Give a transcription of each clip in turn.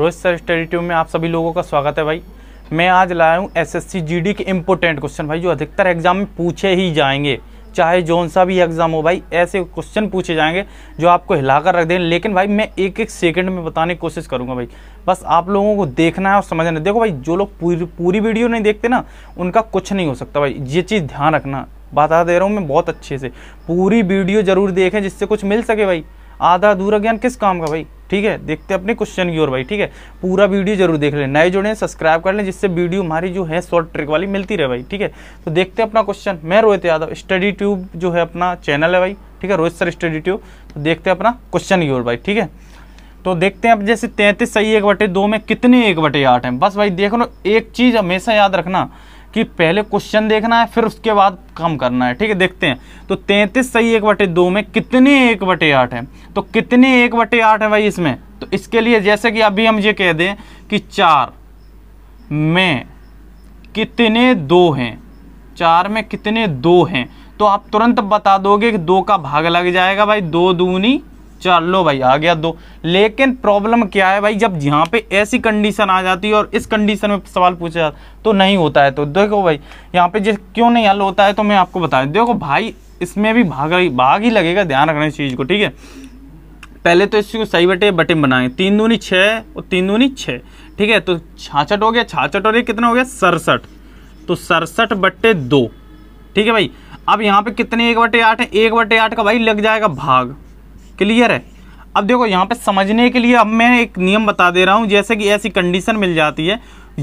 Rohit sir study tube में आप सभी लोगों का स्वागत है भाई मैं आज लाया हूँ एसएससी जीडी के इम्पोर्टेंट क्वेश्चन भाई जो अधिकतर एग्जाम में पूछे ही जाएंगे चाहे जोन सा भी एग्ज़ाम हो भाई ऐसे क्वेश्चन पूछे जाएंगे जो आपको हिलाकर रख दें लेकिन भाई मैं एक एक सेकंड में बताने की कोशिश करूंगा भाई बस आप लोगों को देखना है और समझना है देखो भाई जो लोग पूरी पूरी वीडियो नहीं देखते ना उनका कुछ नहीं हो सकता भाई ये चीज़ ध्यान रखना बता दे रहा हूँ मैं बहुत अच्छे से पूरी वीडियो ज़रूर देखें जिससे कुछ मिल सके भाई आधा अधूरा ज्ञान किस काम का भाई ठीक है देखते अपने क्वेश्चन की ओर भाई ठीक है पूरा वीडियो जरूर देख लें नए जुड़े सब्सक्राइब कर लें जिससे वीडियो हमारी जो है शॉर्ट ट्रिक वाली मिलती रहे भाई ठीक है तो देखते अपना क्वेश्चन मैं रोहित यादव स्टडी ट्यूब जो है अपना चैनल है भाई ठीक है रोहित सर स्टडी ट्यूब तो देखते अपना क्वेश्चन की ओर भाई ठीक है तो देखते हैं अब जैसे तैंतीस सही एक बटे दो में कितने एक बटे आठ हैं बस भाई देख लो एक चीज़ हमेशा याद रखना कि पहले क्वेश्चन देखना है फिर उसके बाद कम करना है ठीक है देखते हैं तो तैंतीस सही एक बटे दो में कितने एक बटे आठ हैं तो कितने एक बटे आठ हैं भाई इसमें तो इसके लिए जैसे कि अभी हम ये कह दें कि चार में कितने दो हैं चार में कितने दो हैं तो आप तुरंत बता दोगे कि दो का भाग लग जाएगा भाई दो दूनी चलो भाई आ गया दो लेकिन प्रॉब्लम क्या है भाई जब यहाँ पे ऐसी कंडीशन आ जाती है और इस कंडीशन में सवाल पूछा जाता तो नहीं होता है तो देखो भाई यहाँ पे जिस क्यों नहीं हल होता है तो मैं आपको बता देखो भाई इसमें भी भाग भाग ही लगेगा ध्यान रखना इस चीज़ को ठीक है पहले तो इसको सही बटे बटे बनाए तीन दूनी छः और तीन दूनी छः ठीक है तो छाछठ हो गया छाछठ और ये कितना हो गया सड़सठ तो सड़सठ बट्टे दो ठीक है भाई अब यहाँ पे कितने एक बटे आठ है एक बटे आठ का भाई लग जाएगा भाग क्लियर है अब देखो यहाँ पे समझने के लिए अब मैं एक नियम बता दे रहा हूँ जैसे कि ऐसी कंडीशन मिल जाती है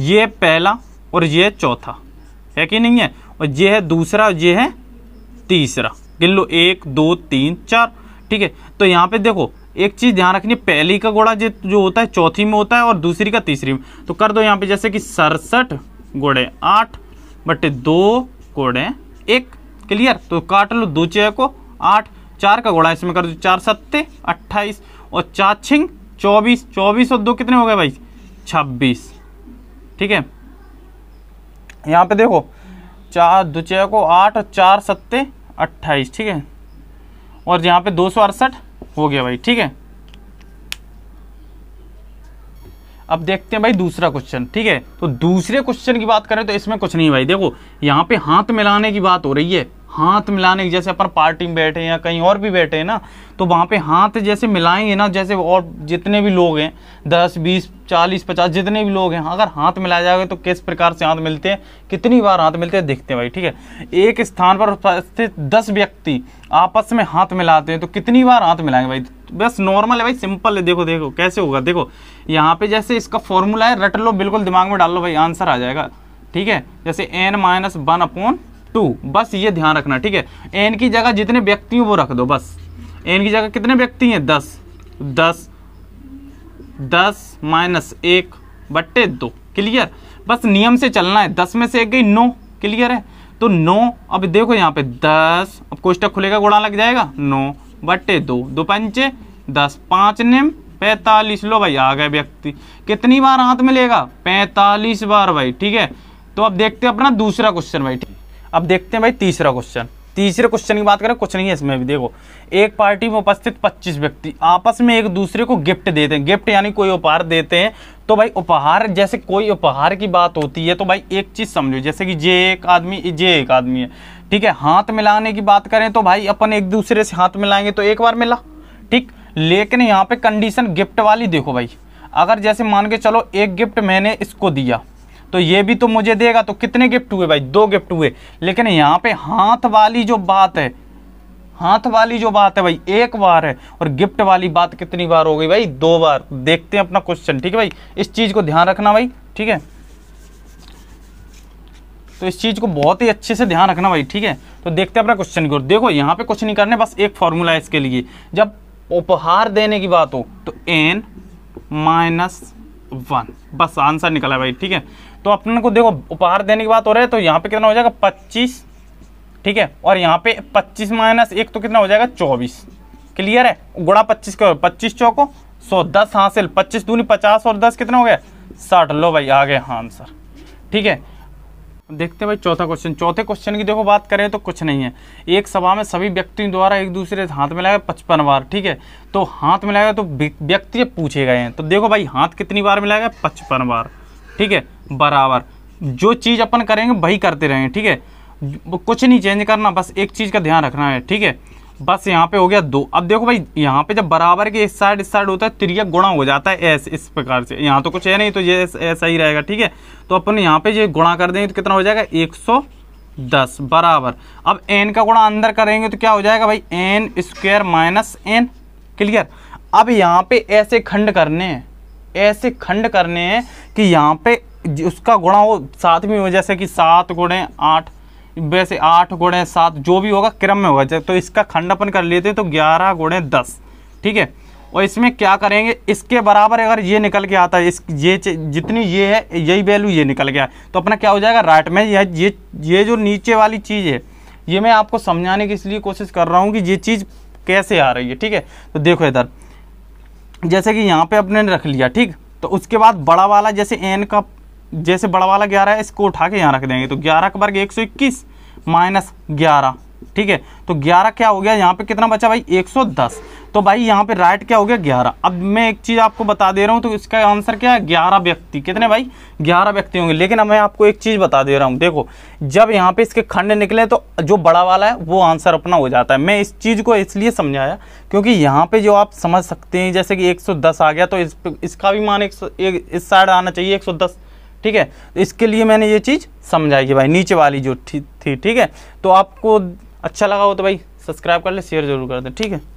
ये पहला और ये चौथा है कि नहीं है और ये है दूसरा ये है तीसरा गिन लो एक दो तीन चार ठीक है तो यहाँ पे देखो एक चीज़ ध्यान रखनी पहली का घोड़ा जो जो होता है चौथी में होता है और दूसरी का तीसरी में तो कर दो यहाँ पे जैसे कि सड़सठ गोड़े आठ बटे दो घोड़े एक क्लियर तो काट लो दो चेयर को आठ चार का घोड़ा इसमें कर दो चार सत्ते अट्ठाईस और चार छिंग चौबीस चौबीस और दो कितने हो गए भाई छब्बीस ठीक है यहाँ पे देखो चार दो छः को आठ और चार सत्ते अट्ठाईस ठीक है और यहाँ पे दो सौ अड़सठ हो गया भाई ठीक है अब देखते हैं भाई दूसरा क्वेश्चन ठीक है तो दूसरे क्वेश्चन की बात करें तो इसमें कुछ नहीं भाई देखो यहाँ पे हाथ मिलाने की बात हो रही है हाथ मिलाने की जैसे अपन पार्टी में बैठे हैं या कहीं और भी बैठे हैं ना तो वहाँ पे हाथ जैसे मिलाएंगे ना जैसे और जितने भी लोग हैं दस बीस चालीस पचास जितने भी लोग हैं अगर हाथ मिलाया जाएंगे तो किस प्रकार से हाथ मिलते हैं कितनी बार हाथ मिलते हैं देखते हैं भाई ठीक है एक स्थान पर उपस्थित दस व्यक्ति आपस में हाथ मिलाते हैं तो कितनी बार हाथ मिलाएंगे भाई बस नॉर्मल है भाई सिंपल है देखो देखो कैसे होगा देखो यहाँ पे जैसे इसका फॉर्मूला है रट लो बिल्कुल दिमाग में डाल लो भाई आंसर आ जाएगा ठीक है जैसे n minus one upon two बस ये ध्यान रखना ठीक है एन की जगह जितने व्यक्ति वो रख दो बस एन की जगह कितने व्यक्ति हैं दस दस दस माइनस एक बट्टे दो क्लियर बस नियम से चलना है दस में से एक गई नौ क्लियर है तो नौ अब देखो यहाँ पे दस अब कोष्टक खुलेगा गोड़ा लग जाएगा नौ बट्टे दो दो पंचे दस पाँच निम पैंतालीस लो भाई आ गए व्यक्ति कितनी बार हाथ में लेगा पैंतालीस बार भाई ठीक है तो अब देखते हैं अपना दूसरा क्वेश्चन भाई ठीक अब देखते हैं भाई तीसरा क्वेश्चन तीसरे क्वेश्चन की बात करें कुछ नहीं है इसमें भी देखो एक पार्टी में उपस्थित 25 व्यक्ति आपस में एक दूसरे को गिफ्ट देते हैं गिफ्ट यानी कोई उपहार देते हैं तो भाई उपहार जैसे कोई उपहार की बात होती है तो भाई एक चीज़ समझो जैसे कि जे एक आदमी जे एक आदमी है ठीक है हाथ मिलाने की बात करें तो भाई अपन एक दूसरे से हाथ मिलाएंगे तो एक बार मिला ठीक लेकिन यहाँ पे कंडीशन गिफ्ट वाली देखो भाई अगर जैसे मान के चलो एक गिफ्ट मैंने इसको दिया तो ये भी तो मुझे देगा तो कितने गिफ्ट हुए भाई दो गिफ्ट हुए लेकिन यहाँ पे हाथ वाली जो बात है हाथ वाली जो बात है भाई एक बार है और गिफ्ट वाली बात कितनी बार हो गई भाई दो बार देखते हैं अपना क्वेश्चन ठीक है भाई इस चीज़ को ध्यान रखना भाई ठीक है तो इस चीज़ को बहुत ही अच्छे से ध्यान रखना भाई ठीक है तो देखते हैं अपना क्वेश्चन की ओर देखो यहाँ पे कुछ नहीं करने बस एक फॉर्मूला है इसके लिए जब उपहार देने की बात हो तो एन माइनस वन बस आंसर निकला भाई ठीक है तो अपन को देखो उपहार देने की बात हो रहा है तो यहाँ पे कितना हो जाएगा पच्चीस ठीक है और यहाँ पे पच्चीस माइनस एक तो कितना हो जाएगा चौबीस क्लियर है गुड़ा पच्चीस का पच्चीस चौको सौ दस हासिल पच्चीस दूनी पचास और दस कितना हो गया साठ लो भाई आ गया हाँ आंसर ठीक है देखते हैं भाई चौथा क्वेश्चन चौथे क्वेश्चन की देखो बात करें तो कुछ नहीं है एक सभा में सभी व्यक्तियों द्वारा एक दूसरे से हाथ मिलाया पचपन बार ठीक है तो हाथ मिलाएगा तो व्यक्ति पूछे गए हैं तो देखो भाई हाथ कितनी बार मिलाएगा पचपन बार ठीक है बराबर जो चीज़ अपन करेंगे वही करते रहेंगे ठीक है कुछ नहीं चेंज करना बस एक चीज़ का ध्यान रखना है ठीक है बस यहाँ पे हो गया दो अब देखो भाई यहाँ पे जब बराबर के इस साइड इस साइड होता है त्रिया गुणा हो जाता है एस इस प्रकार से यहाँ तो कुछ है नहीं तो ये ऐसा ही रहेगा ठीक है तो अपन यहाँ पे ये गुणा कर देंगे तो कितना हो जाएगा एक सौ दस बराबर अब एन का गुणा अंदर करेंगे तो क्या हो जाएगा भाई n square minus n clear अब यहाँ पे ऐसे खंड करने हैं ऐसे खंड करने हैं कि यहाँ पे उसका गुणा हो साथ में हो जैसे कि सात गुणे आठ वैसे आठ गुणे सात जो भी होगा क्रम में होगा तो इसका खंड अपन कर लेते हैं तो ग्यारह गुणे दस ठीक है और इसमें क्या करेंगे इसके बराबर अगर ये निकल के आता है इस ये जितनी ये है यही वैल्यू ये निकल गया तो अपना क्या हो जाएगा राइट में यह ये ये जो नीचे वाली चीज़ है ये मैं आपको समझाने की इसलिए कोशिश कर रहा हूँ कि ये चीज़ कैसे आ रही है ठीक है तो देखो इधर जैसे कि यहाँ पे अपने रख लिया ठीक तो उसके बाद बड़ा वाला जैसे एन का जैसे बड़ा वाला ग्यारह है इसको उठा के यहाँ रख देंगे तो ग्यारह का वर्ग एक सौ इक्कीस माइनस ग्यारह ठीक है तो ग्यारह क्या हो गया यहाँ पे कितना बचा भाई एक सौ दस तो भाई यहाँ पे राइट क्या हो गया ग्यारह अब मैं एक चीज़ आपको बता दे रहा हूँ तो इसका आंसर क्या है ग्यारह व्यक्ति कितने भाई ग्यारह व्यक्ति होंगे लेकिन अब मैं आपको एक चीज़ बता दे रहा हूँ देखो जब यहाँ पे इसके खंड निकले तो जो बड़ा वाला है वो आंसर अपना हो जाता है मैं इस चीज़ को इसलिए समझाया क्योंकि यहाँ पे जो आप समझ सकते हैं जैसे कि एक आ गया तो इस इसका भी मान एक, एक इस साइड आना चाहिए एक ठीक है इसके लिए मैंने ये चीज़ समझाई भाई नीचे वाली जो थी ठीक है तो आपको अच्छा लगा हो तो भाई सब्सक्राइब कर ले शेयर जरूर कर दे ठीक है